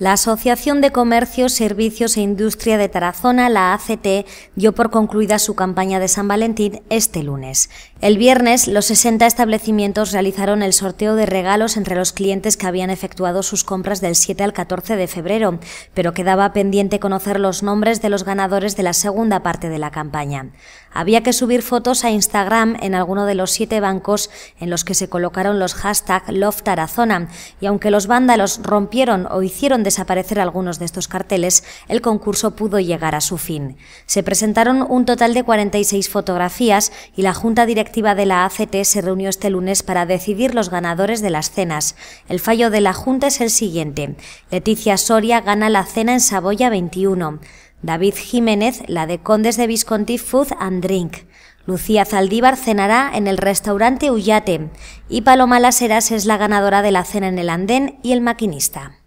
La Asociación de Comercio, Servicios e Industria de Tarazona, la ACT, dio por concluida su campaña de San Valentín este lunes. El viernes, los 60 establecimientos realizaron el sorteo de regalos entre los clientes que habían efectuado sus compras del 7 al 14 de febrero, pero quedaba pendiente conocer los nombres de los ganadores de la segunda parte de la campaña. Había que subir fotos a Instagram en alguno de los siete bancos en los que se colocaron los hashtag Love Tarazona, y aunque los vándalos rompieron o hicieron de desaparecer algunos de estos carteles, el concurso pudo llegar a su fin. Se presentaron un total de 46 fotografías y la Junta Directiva de la ACT se reunió este lunes para decidir los ganadores de las cenas. El fallo de la Junta es el siguiente. Leticia Soria gana la cena en Saboya 21. David Jiménez, la de Condes de Visconti Food and Drink. Lucía Zaldívar cenará en el restaurante Ullate y Paloma Laseras es la ganadora de la cena en el andén y el maquinista.